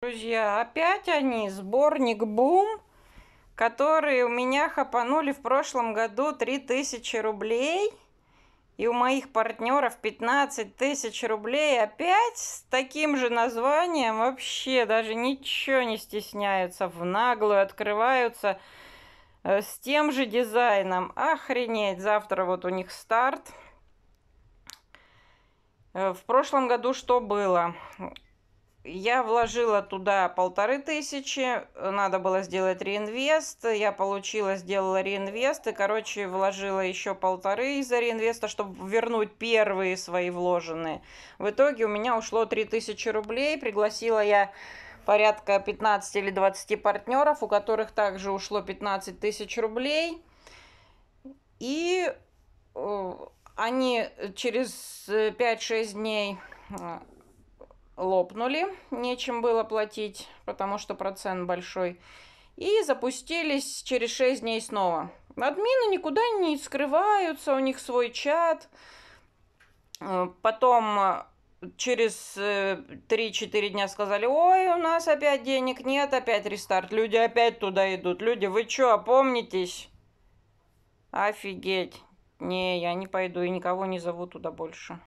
Друзья, опять они, сборник «Бум», которые у меня хапанули в прошлом году 3000 рублей. И у моих партнеров 15 тысяч рублей опять с таким же названием. Вообще даже ничего не стесняются, в наглую открываются э, с тем же дизайном. Охренеть, завтра вот у них старт. Э, в прошлом году что было? Я вложила туда полторы тысячи, надо было сделать реинвест, я получила, сделала реинвест, и, короче, вложила еще полторы из-за реинвеста, чтобы вернуть первые свои вложенные. В итоге у меня ушло 3000 рублей, пригласила я порядка 15 или 20 партнеров, у которых также ушло 15 тысяч рублей. И э, они через 5-6 дней э, лопнули, нечем было платить, потому что процент большой. И запустились через 6 дней снова. Админы никуда не скрываются, у них свой чат. Э, потом э, через 3-4 э, дня сказали, ой, у нас опять денег нет, опять рестарт. Люди опять туда идут. Люди, вы что, опомнитесь? Офигеть. Не, я не пойду и никого не зову туда больше.